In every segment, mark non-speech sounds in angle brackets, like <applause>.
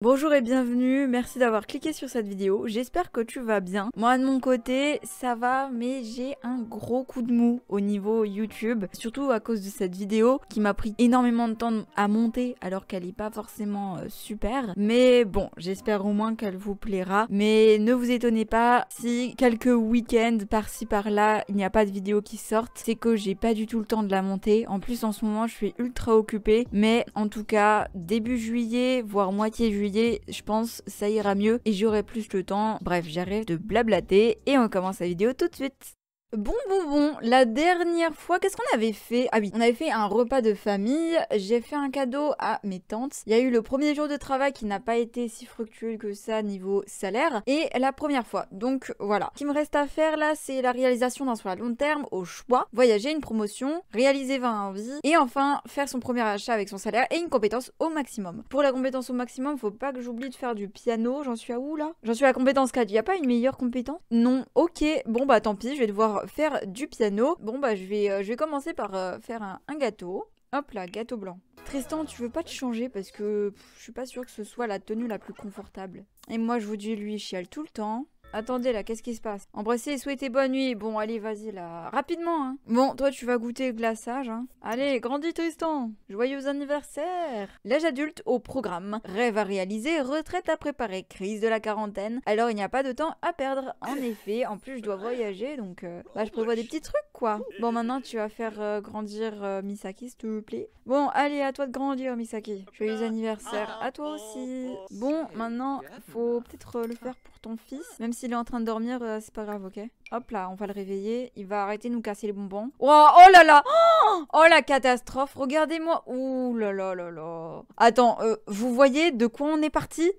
Bonjour et bienvenue, merci d'avoir cliqué sur cette vidéo, j'espère que tu vas bien. Moi de mon côté, ça va, mais j'ai un gros coup de mou au niveau YouTube, surtout à cause de cette vidéo qui m'a pris énormément de temps à monter alors qu'elle n'est pas forcément euh, super. Mais bon, j'espère au moins qu'elle vous plaira. Mais ne vous étonnez pas si quelques week-ends par-ci par-là, il n'y a pas de vidéo qui sortent, c'est que j'ai pas du tout le temps de la monter. En plus en ce moment, je suis ultra occupée, mais en tout cas, début juillet, voire moitié juillet, je pense, ça ira mieux et j'aurai plus le temps. Bref, j'arrête de blablater et on commence la vidéo tout de suite. Bon, bon, bon, la dernière fois, qu'est-ce qu'on avait fait Ah oui, on avait fait un repas de famille, j'ai fait un cadeau à mes tantes. Il y a eu le premier jour de travail qui n'a pas été si fructueux que ça niveau salaire, et la première fois. Donc voilà. Ce qui me reste à faire là, c'est la réalisation d'un soir à long terme, au choix, voyager, une promotion, réaliser 20 envies, et enfin faire son premier achat avec son salaire et une compétence au maximum. Pour la compétence au maximum, faut pas que j'oublie de faire du piano, j'en suis à où là J'en suis à la compétence 4, y a pas une meilleure compétence Non, ok, bon bah tant pis, je vais devoir faire du piano. Bon bah je vais, euh, je vais commencer par euh, faire un, gâteau. Hop là, gâteau blanc. Tristan, tu veux pas te changer parce que je suis pas sûre que ce soit la tenue la plus confortable. Et moi je vous dis, lui, il chiale tout le temps. Attendez là, qu'est-ce qui se passe Embrassez et souhaitez bonne nuit. Bon, allez, vas-y là. Rapidement, hein. Bon, toi, tu vas goûter le glaçage, hein. Allez, grandis Tristan. Joyeux anniversaire. L'âge adulte au programme. Rêve à réaliser, retraite à préparer, crise de la quarantaine. Alors, il n'y a pas de temps à perdre. En effet, en plus, je dois voyager, donc euh, bah, je prévois des petits trucs, quoi. Bon, maintenant, tu vas faire euh, grandir euh, Misaki, s'il te plaît. Bon, allez, à toi de grandir, Misaki. Joyeux anniversaire. À toi aussi. Bon, maintenant, faut peut-être le faire pour ton fils, même si s'il est en train de dormir, euh, c'est pas grave, ok Hop là, on va le réveiller. Il va arrêter de nous casser les bonbons. oh, oh là là <gasps> oh, la catastrophe Regardez-moi Ouh là là là là Attends, euh, vous voyez de quoi on est parti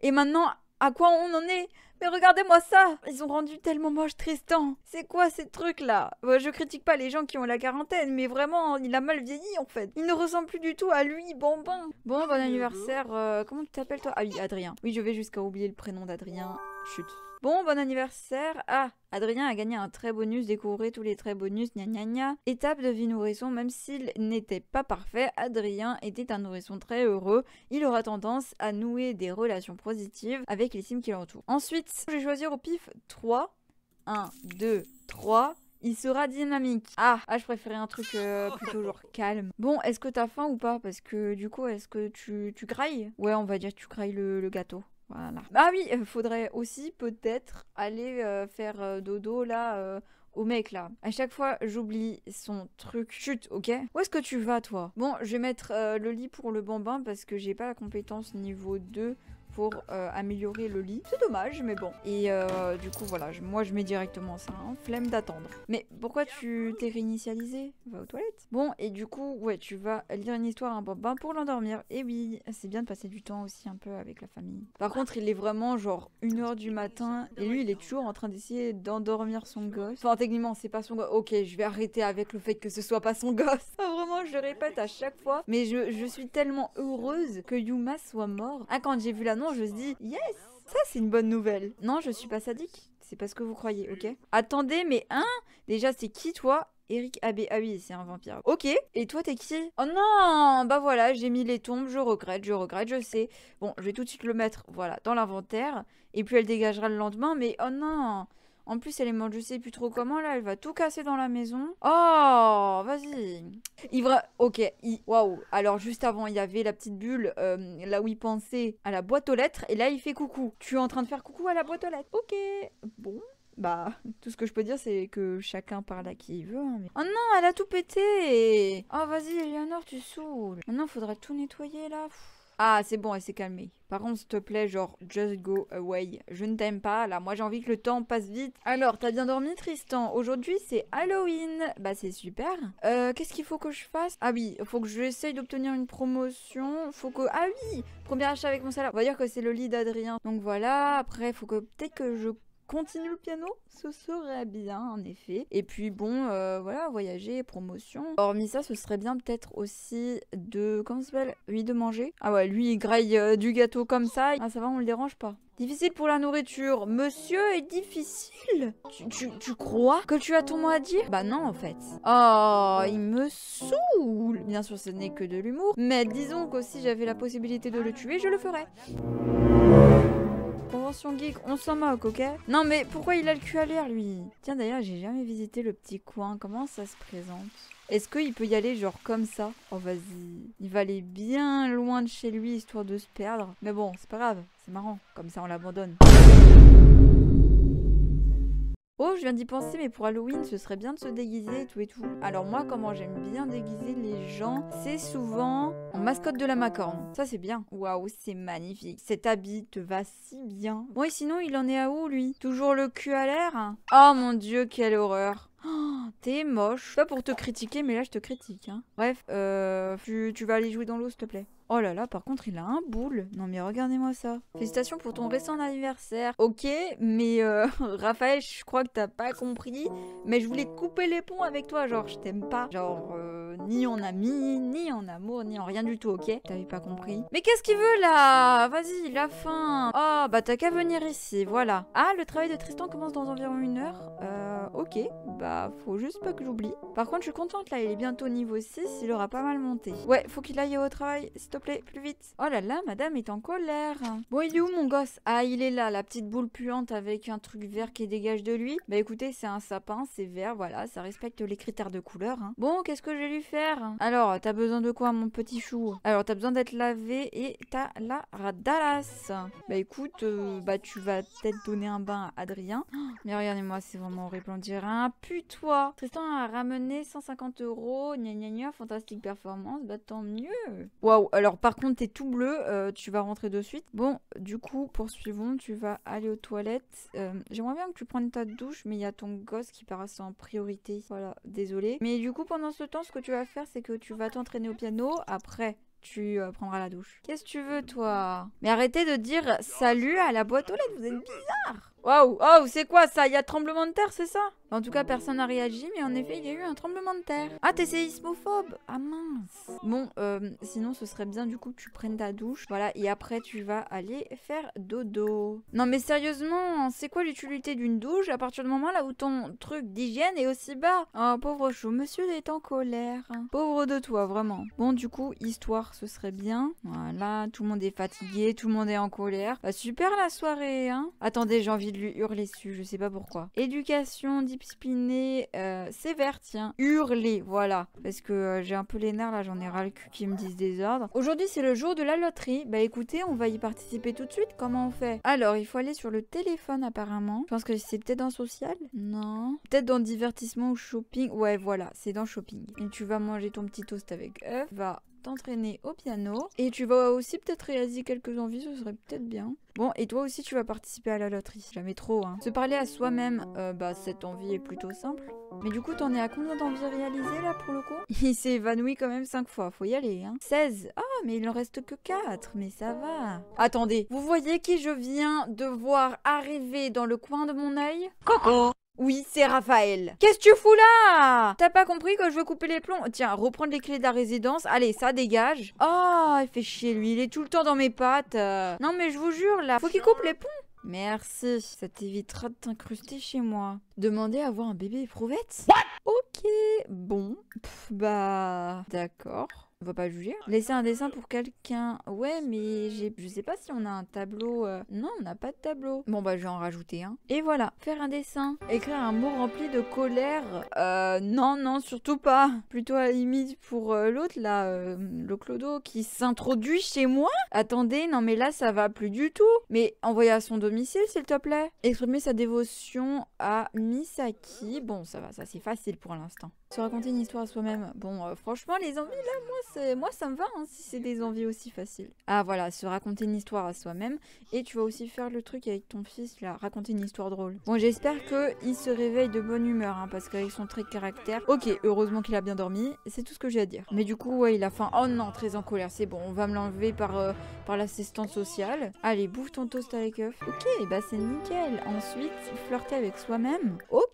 Et maintenant, à quoi on en est mais regardez-moi ça Ils ont rendu tellement moche Tristan C'est quoi ces trucs-là bah, Je critique pas les gens qui ont la quarantaine, mais vraiment, il a mal vieilli en fait. Il ne ressemble plus du tout à lui, bonbon Bon, bon anniversaire. Euh, comment tu t'appelles toi Ah oui, Adrien. Oui, je vais jusqu'à oublier le prénom d'Adrien. Chut. Bon, bon anniversaire. Ah, Adrien a gagné un très bonus, découvrez tous les traits bonus, gna gna gna. Étape de vie nourrisson, même s'il n'était pas parfait, Adrien était un nourrisson très heureux. Il aura tendance à nouer des relations positives avec les cimes qui l'entourent. Ensuite, je vais choisir au pif 3. 1, 2, 3. Il sera dynamique. Ah, ah, je préférais un truc euh, <laughs> plutôt calme. Bon, est-ce que as faim ou pas Parce que du coup, est-ce que tu, tu grailles Ouais, on va dire que tu crailles le gâteau. Ah oui, euh, faudrait aussi peut-être aller euh, faire euh, dodo là au mec là. À chaque fois, j'oublie son truc. Chut, ok Où est-ce que tu vas toi Bon, je vais mettre le lit pour le bambin parce que j'ai pas la compétence niveau 2 pour euh, améliorer le lit. C'est dommage, mais bon. Et euh, du coup, voilà, je, moi je mets directement ça, hein. flemme d'attendre. Mais pourquoi tu t'es réinitialisé Va aux toilettes. Bon, et du coup, ouais, tu vas lire une histoire à un bambin pour l'endormir. Et oui, c'est bien de passer du temps aussi un peu avec la famille. Par contre, il est vraiment genre 1h du matin, et lui, il est toujours en train d'essayer d'endormir son gosse. Enfin, techniquement, c'est pas son gosse. Ok, je vais arrêter avec le fait que ce soit pas son gosse. <laughs> vraiment, je répète à chaque fois. Mais je, suis tellement heureuse que Yuma soit mort. Ah, quand j'ai vu la je se dis yes, ça c'est une bonne nouvelle. Non, je suis pas sadique. C'est pas ce que vous croyez, ok Attendez, mais hein Déjà, c'est qui toi Eric Abbé. Ah oui, c'est un vampire. Ok, et toi t'es qui Oh non Bah voilà, j'ai mis les tombes, je regrette, je regrette, je sais. Bon, je vais tout de suite le mettre, voilà, dans l'inventaire. Et puis elle dégagera le lendemain, mais oh non en plus, elle est morte, je sais plus trop comment. Là, elle va tout casser dans la maison. Oh, vas-y. Ivre. Ok. Waouh. Alors, juste avant, il y avait la petite bulle euh, là où il pensait à la boîte aux lettres. Et là, il fait coucou. Tu es en train de faire coucou à la boîte aux lettres. Ok. Bon. Bah, tout ce que je peux dire, c'est que chacun parle à qui il veut. Hein, oh non, elle a tout pété Oh, vas-y, Eleanor, tu saoules. Maintenant, faudra tout nettoyer, là. Ah, c'est bon, elle s'est calmée. Par contre, s'il te plaît, genre, just go away. Je ne t'aime pas, là. Moi, j'ai envie que le temps passe vite. Alors, t'as bien dormi, Tristan Aujourd'hui, c'est Halloween. Bah, c'est super. Euh, qu'est-ce qu'il faut que je fasse Ah oui, faut que j'essaye d'obtenir une promotion. Faut que... Ah oui Premier achat avec mon salaire. On va dire que c'est le lit d'Adrien. Donc voilà, après, faut que peut-être que je continue le piano, ce serait bien en effet. Et puis bon, euh, voilà, voyager, promotion. Hormis ça, ce serait bien peut-être aussi de... Comment ça s'appelle Lui de manger. Ah ouais, lui il graille euh, du gâteau comme ça. Ah ça va, on le dérange pas. Difficile pour la nourriture. Monsieur est difficile. Tu, crois que tu as ton mot à dire Bah non, en fait. Oh, il me saoule. Bien sûr, ce n'est que de l'humour. Mais disons que si j'avais la possibilité de le tuer, je le ferais geek, on s'en moque, ok Non mais pourquoi il a le cul à l'air lui Tiens d'ailleurs j'ai jamais visité le petit coin, comment ça se présente est-ce qu'il peut y aller genre comme ça Oh vas-y. Il va aller bien loin de chez lui histoire de se perdre. Mais bon, c'est pas grave, c'est marrant. Comme ça on l'abandonne je viens d'y penser, mais pour Halloween, ce serait bien de se déguiser et tout et tout. Alors moi, comment j'aime bien déguiser les gens, c'est souvent en mascotte de la macorne. Ça, c'est bien. Waouh, c'est magnifique. Cet habit te va si bien. Bon, et sinon, il en est à où, lui Toujours le cul à l'air Oh mon dieu, quelle horreur Oh, <gasps> T'es moche. Pas pour te critiquer, mais là je te critique. Hein. Bref, euh, tu, vas aller jouer dans l'eau, s'il te plaît. Oh là là, par contre, il a un boule. Non, mais regardez-moi ça. Félicitations pour ton récent anniversaire. Ok, mais euh, <laughs> Raphaël, je crois que t'as pas compris. Mais je voulais couper les ponts avec toi. Genre, je t'aime pas. Genre, euh, ni en ami, ni en amour, ni en rien du tout, ok T'avais pas compris. Mais qu'est-ce qu'il veut là Vas-y, la fin. Oh, bah t'as qu'à venir ici, voilà. Ah, le travail de Tristan commence dans environ une heure. Euh ok, bah faut juste pas que j'oublie. Par contre, je suis contente là, il est bientôt niveau 6, il aura pas mal monté. Ouais, faut qu'il aille au travail, s'il te plaît, plus vite. Oh là là, madame est en colère. Bon, il est où mon gosse Ah, il est là, la petite boule puante avec un truc vert qui dégage de lui. Bah écoutez, c'est un sapin, c'est vert, voilà, ça respecte les critères de couleur. Hein. Bon, qu'est-ce que je vais lui faire Alors, t'as besoin de quoi, mon petit chou Alors, t'as besoin d'être lavé et t'as la radalas. Bah écoute, euh, bah tu vas peut-être donner un bain à Adrien. <gasps> Mais regardez-moi, c'est vraiment horrible hein on dirait un putois. Tristan a ramené 150 euros, gna gna gna, fantastique performance, bah tant mieux. Waouh, alors par contre, t'es tout bleu, euh, tu vas rentrer de suite. Bon, du coup, poursuivons, tu vas aller aux toilettes. Euh, j'aimerais bien que tu prennes ta douche, mais il y a ton gosse qui paraît en priorité. Voilà, désolé. Mais du coup, pendant ce temps, ce que tu vas faire, c'est que tu vas t'entraîner au piano. Après, tu euh, prendras la douche. Qu'est-ce que tu veux, toi Mais arrêtez de dire salut à la boîte aux lettres, vous êtes bizarre Waouh, oh, c'est quoi ça Il y a tremblement de terre, c'est ça En tout cas, personne n'a réagi, mais en effet, il y a eu un tremblement de terre. Ah, t'es séismophobe Ah mince Bon, euh, sinon, ce serait bien du coup que tu prennes ta douche, voilà, et après, tu vas aller faire dodo. Non, mais sérieusement, hein, c'est quoi l'utilité d'une douche à partir du moment là où ton truc d'hygiène est aussi bas Oh, pauvre chou, monsieur est en colère. Pauvre de toi, vraiment. Bon, du coup, histoire, ce serait bien. Voilà, tout le monde est fatigué, tout le monde est en colère. Bah, super la soirée, hein Attendez, j'ai envie lui hurler dessus, je sais pas pourquoi. Éducation, disciplinée, euh, sévère, tiens. Hurler, voilà. Parce que euh, j'ai un peu les nerfs là, j'en ai ras le cul qui me disent des ordres. Aujourd'hui, c'est le jour de la loterie. Bah écoutez, on va y participer tout de suite. Comment on fait Alors, il faut aller sur le téléphone apparemment. Je pense que c'est peut-être dans social Non. Peut-être dans divertissement ou shopping. Ouais, voilà, c'est dans shopping. Et tu vas manger ton petit toast avec œuf. Va t'entraîner au piano. Et tu vas aussi peut-être réaliser quelques envies, ce serait peut-être bien. Bon, et toi aussi, tu vas participer à la loterie. Jamais trop, hein. Se parler à soi-même, euh, bah, cette envie est plutôt simple. Mais du coup, t'en es à combien d'envies réalisées, là, pour le coup <laughs> Il s'est évanoui quand même 5 fois, faut y aller, hein. 16 Ah, mais il en reste que 4, mais ça va. Attendez, vous voyez qui je viens de voir arriver dans le coin de mon œil coco oui, c'est Raphaël. Qu'est-ce que tu fous là T'as pas compris que je veux couper les plombs Tiens, reprendre les clés de la résidence. Allez, ça dégage. Oh, il fait chier lui. Il est tout le temps dans mes pattes. Non, mais je vous jure là, faut qu'il coupe les ponts. Merci, ça t'évitera de t'incruster chez moi. Demander à avoir un bébé éprouvette What Ok, bon, bah... D'accord. On va pas juger. Ah, Laisser un dessin pour quelqu'un. Ouais, mais je sais pas si on a un tableau. Euh. Non, on n'a pas de tableau. Bon, bah, je vais en rajouter un. Et voilà. Faire un dessin. Écrire un mot rempli de colère. Euh, non, non, surtout pas. Plutôt à limite pour euh, l'autre, là, le clodo, qui s'introduit chez moi. Attendez, non, mais là, ça va plus du tout. Mais envoyer à son domicile, s'il te plaît. Exprimer sa dévotion à Misaki. Bon, ça va, ça c'est facile pour l'instant. Se raconter une histoire à soi-même. Bon, euh, franchement, les envies, là, moi, moi ça me va, hein, si c'est des envies aussi faciles. Ah, voilà, se raconter une histoire à soi-même. Et tu vas aussi faire le truc avec ton fils, là, raconter une histoire drôle. Bon, j'espère qu'il se réveille de bonne humeur, hein, parce qu'avec son trait de caractère... Ok, heureusement qu'il a bien dormi, c'est tout ce que j'ai à dire. Mais du coup, ouais, il a faim. Oh non, très en colère, c'est bon, on va me l'enlever par, euh, par sociale. Allez, bouffe ton toast avec œuf. Ok, bah c'est nickel. Ensuite, flirter avec soi-même. Ok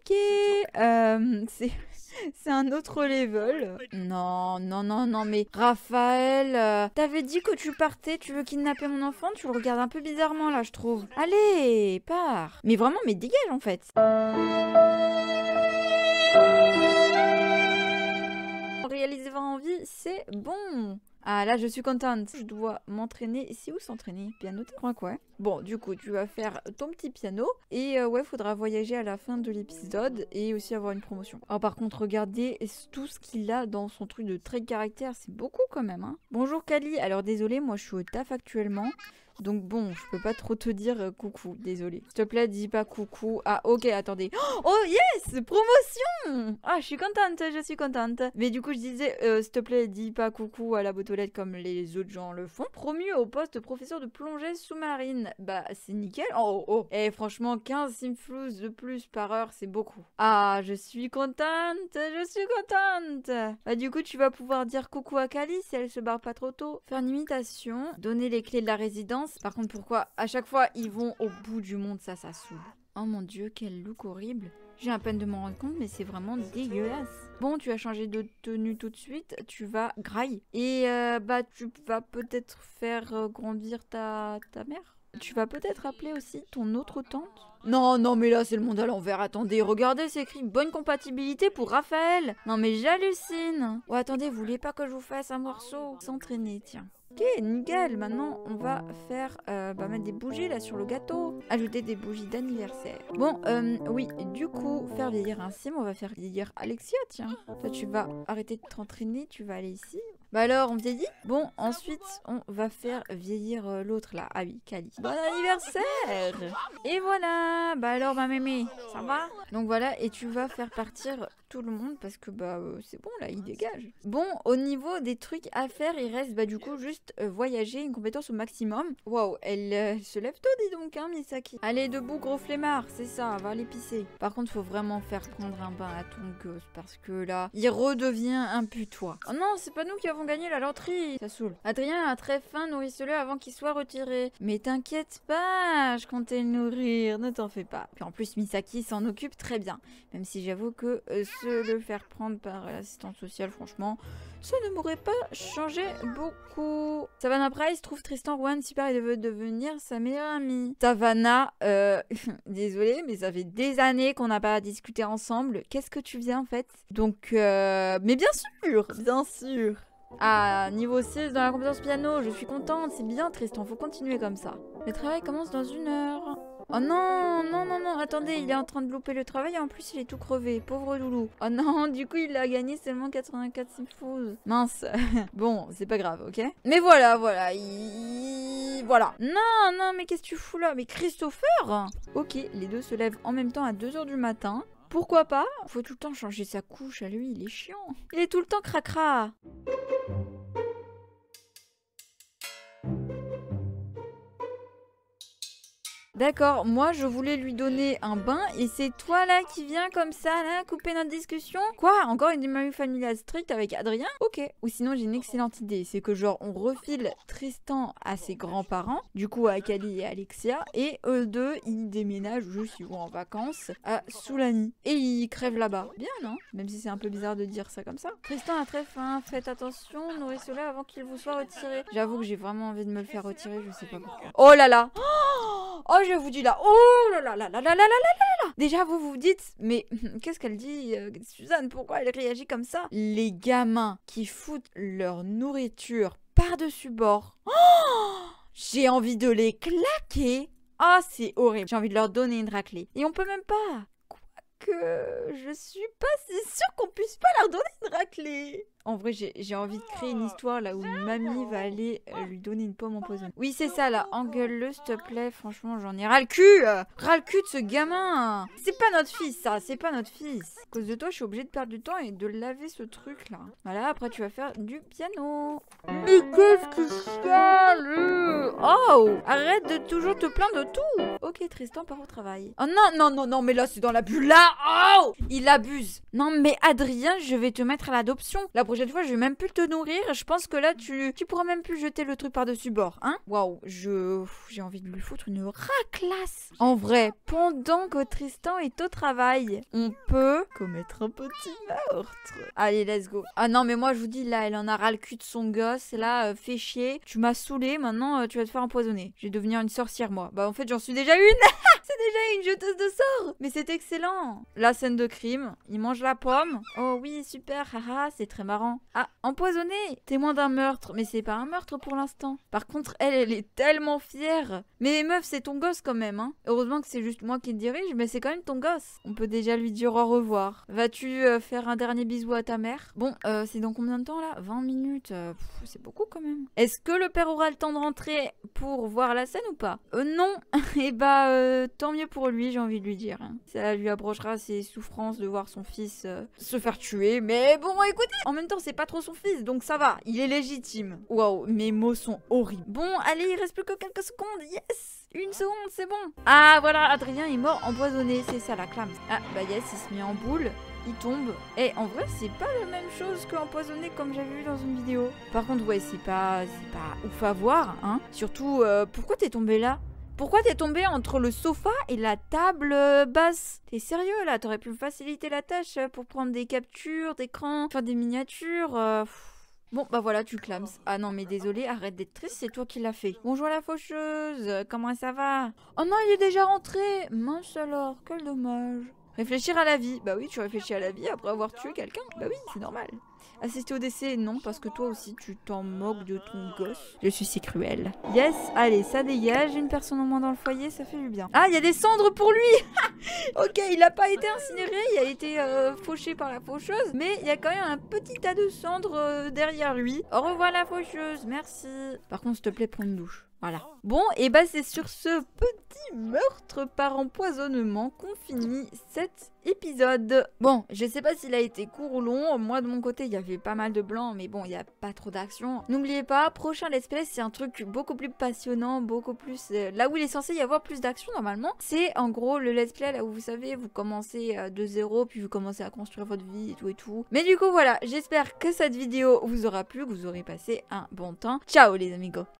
euh, c'est un autre level. Non, non, non, non, mais Raphaël, euh, t'avais dit que tu partais, tu veux kidnapper mon enfant, tu le regardes un peu bizarrement là, je trouve. Allez, pars. Mais vraiment, mais dégage en fait. Réaliser voir en c'est bon. Ah là, je suis contente. Je dois m'entraîner. Ici où s'entraîner Piano, tu crois quoi Bon, du coup, tu vas faire ton petit piano. Et euh, ouais, faudra voyager à la fin de l'épisode et aussi avoir une promotion. Alors ah, par contre, regardez tout ce qu'il a dans son truc de trait de caractère. C'est beaucoup quand même. Hein. Bonjour Kali. Alors désolé, moi je suis au taf actuellement. Donc bon, je peux pas trop te dire euh, coucou, désolé. S'il te plaît, dis pas coucou. Ah ok, attendez. <gasps> Oh yes, promotion Ah, je suis contente, je suis contente. Mais du coup, je disais, euh, s'il te plaît, dis pas coucou à la boîte comme les autres gens le font. Promu au poste de professeur de plongée sous-marine. Bah, c'est nickel. Oh, oh, oh. Et eh, franchement, 15 simflous de plus par heure, c'est beaucoup. Ah, je suis contente, je suis contente. Bah du coup, tu vas pouvoir dire coucou à Cali si elle se barre pas trop tôt. Faire une imitation, donner les clés de la résidence par contre, pourquoi à chaque fois ils vont au bout du monde Ça, ça saoule. Oh mon dieu, quel look horrible. J'ai à peine de m'en rendre compte, mais c'est vraiment dégueulasse. Bon, tu as changé de tenue tout de suite. Tu vas graille. Et euh, bah, tu vas peut-être faire euh, grandir ta, ta mère tu vas peut-être appeler aussi ton autre tante Non, non, mais là, c'est le monde à l'envers. Attendez, regardez, c'est écrit bonne compatibilité pour Raphaël. Non, mais j'hallucine. Oh, attendez, vous voulez pas que je vous fasse un morceau S'entraîner, tiens. Ok, nickel. Maintenant, on va faire euh, bah, mettre des bougies là sur le gâteau. Ajouter des bougies d'anniversaire. Bon, euh, oui, du coup, faire vieillir un sim, on va faire vieillir Alexia, tiens. Toi, tu vas arrêter de t'entraîner, tu vas aller ici. Bah alors, on vieillit Bon, ensuite, on va faire vieillir euh, l'autre là. Ah oui, Kali. Bon anniversaire Et voilà Bah alors, ma mémé, ça va Donc voilà, et tu vas faire partir tout le monde parce que bah euh, c'est bon là, il dégage. Bon, au niveau des trucs à faire, il reste bah du coup juste euh, voyager, une compétence au maximum. Waouh, elle, se lève tôt, dis donc, hein, Misaki. Allez, debout, gros flemmard, c'est ça, va aller pisser. Par contre, faut vraiment faire prendre un bain à ton gosse parce que là, il redevient un putois. Oh non, c'est pas nous qui avons vont gagner la loterie. Ça saoule. Adrien a très faim, nourrisse-le avant qu'il soit retiré. Mais t'inquiète pas, je comptais le nourrir, ne t'en fais pas. Puis en plus, Misaki s'en occupe très bien. Même si j'avoue que euh, se le faire prendre par l'assistante sociale, franchement, ça ne m'aurait pas changé beaucoup. Savannah Price trouve Tristan Juan super et veut devenir sa meilleure amie. Savannah, euh, <laughs> désolée, mais ça fait des années qu'on n'a pas discuté ensemble. Qu'est-ce que tu faisais en fait Donc, euh, mais bien sûr, bien sûr. Ah, niveau 6 dans la compétence piano, je suis contente, c'est bien triste, on faut continuer comme ça. Le travail commence dans une heure. Oh non, non, non, non, attendez, il est en train de louper le travail et en plus il est tout crevé, pauvre loulou. Oh non, <laughs> du coup il a gagné seulement 84 symphoses. Mince. <laughs> bon, c'est pas grave, ok Mais voilà, voilà, voilà. Non, non, mais qu'est-ce que tu fous là Mais Christopher Ok, les deux se lèvent en même temps à 2h du matin. Pourquoi pas Faut tout le temps changer sa couche à lui, il est chiant. Il est tout le temps cracra. D'accord, moi je voulais lui donner un bain et c'est toi là qui viens comme ça là couper notre discussion Quoi Encore une mamie familiale stricte avec Adrien Ok. Ou sinon j'ai une excellente idée, c'est que genre on refile Tristan à ses grands-parents, du coup à Kali et Alexia, et eux deux ils déménagent juste ils vont en vacances à Soulani et ils crèvent là-bas. Bien non Même si c'est un peu bizarre de dire ça comme ça. Tristan a très faim, faites attention, nourrissez-le avant qu'il vous soit retiré. J'avoue que j'ai vraiment envie de me le faire retirer, je sais pas pourquoi. Oh là là oh je vous dis là Oh là là là là là là là là là Déjà, vous vous dites, mais <laughs> qu'est-ce qu'elle dit, euh, Suzanne Pourquoi elle réagit comme ça Les gamins qui foutent leur nourriture par-dessus bord. Oh <gasps> J'ai envie de les claquer Ah, c'est horrible J'ai envie de leur donner une raclée. Et on peut même pas Quoique, je suis pas si sûre qu'on puisse pas leur donner une raclée. En vrai, j'ai envie de créer une histoire là où mamie va aller euh, lui donner une pomme empoisonnée. Oui, c'est ça là. Engueule-le, s'il te plaît. Franchement, j'en ai ras le cul. Ras le cul de ce gamin. C'est pas notre fils, ça. C'est pas notre fils. À cause de toi, je suis obligée de perdre du temps et de laver ce truc là. Voilà, après, tu vas faire du piano. Mais qu'est-ce que ça, euh Oh Arrête de toujours te plaindre de tout. Ok, Tristan, par au travail. Oh non, non, non, non, mais là, c'est dans la bulle là. Oh Il abuse. Non, mais Adrien, je vais te mettre à l'adoption. La prochaine fois, je vais même plus te nourrir. Je pense que là, tu, tu pourras même plus jeter le truc par-dessus bord, hein Waouh, je, j'ai envie de lui foutre une raclasse. En vrai, pendant que Tristan est au travail, on peut commettre un petit meurtre. Allez, let's go. Ah non, mais moi, je vous dis, là, elle en a ras le cul de son gosse. Là, fait euh, fais chier. Tu m'as saoulé. Maintenant, euh, tu vas te faire empoisonner. Je vais devenir une sorcière, moi. Bah, en fait, j'en suis déjà une. <laughs> c'est déjà une jeteuse de sorts. Mais c'est excellent. La scène de crime. Il mange la pomme. Oh oui, super. Haha, c'est très marrant. Ah, empoisonné Témoin d'un meurtre, mais c'est pas un meurtre pour l'instant. Par contre, elle, elle est tellement fière. Mais meuf, c'est ton gosse quand même, hein. Heureusement que c'est juste moi qui le dirige, mais c'est quand même ton gosse. On peut déjà lui dire au revoir. Vas-tu euh, faire un dernier bisou à ta mère Bon, euh, c'est dans combien de temps là 20 minutes, euh, c'est beaucoup quand même. Est-ce que le père aura le temps de rentrer pour voir la scène ou pas Non <laughs> Et eh bah, tant mieux pour lui, j'ai envie de lui dire. Hein. Ça lui approchera ses souffrances de voir son fils se faire tuer, mais bon, écoutez En même c'est pas trop son fils, donc ça va, il est légitime. Waouh, mes mots sont horribles. Bon, allez, il reste plus que quelques secondes, yes une ah. seconde, c'est bon Ah, voilà, Adrien est mort empoisonné, c'est ça la clame. Ah, bah yes, il se met en boule, il tombe. Et en vrai, c'est pas la même chose que comme j'avais vu dans une vidéo. Par contre, ouais, c'est pas, c'est pas ouf à voir, hein. Surtout, euh, pourquoi t'es tombé là pourquoi t'es tombé entre le sofa et la table euh, basse T'es sérieux là T'aurais pu me faciliter la tâche euh, pour prendre des captures d'écran, faire des miniatures. Euh, bon, bah voilà, tu clames. Ah non, mais désolé, arrête d'être triste, c'est toi qui l'as fait. Bonjour la faucheuse, comment ça va Oh non, il est déjà rentré Mince alors, quel dommage. Réfléchir à la vie. Bah oui, tu réfléchis à la vie après avoir tué quelqu'un. Bah oui, c'est normal. Assister au décès, non, parce que toi aussi, tu t'en moques de ton gosse. Je suis si cruel. Yes, allez, ça dégage. Une personne au moins dans le foyer, ça fait du bien. Ah, il y a des cendres pour lui <laughs> Ok, il n'a pas été incinéré, il a été euh, fauché par la faucheuse, mais il y a quand même un petit tas de cendres euh, derrière lui. Au revoir la faucheuse, merci. Par contre, s'il te plaît, prends une douche. Voilà. Ah. Bon, et bah c'est sur ce petit meurtre par empoisonnement qu'on finit cet épisode. Bon, je sais pas s'il a été court ou long. Moi, de mon côté, il y avait pas mal de blanc mais bon, il n'y a pas trop d'action. N'oubliez pas, prochain Let's Play, c'est un truc beaucoup plus passionnant, beaucoup plus... Euh, là où il est censé y avoir plus d'action, normalement, c'est en gros le Let's Play, là où vous savez, vous commencez euh, de zéro, puis vous commencez à construire votre vie et tout et tout. Mais du coup, voilà, j'espère que cette vidéo vous aura plu, que vous aurez passé un bon temps. Ciao les amigos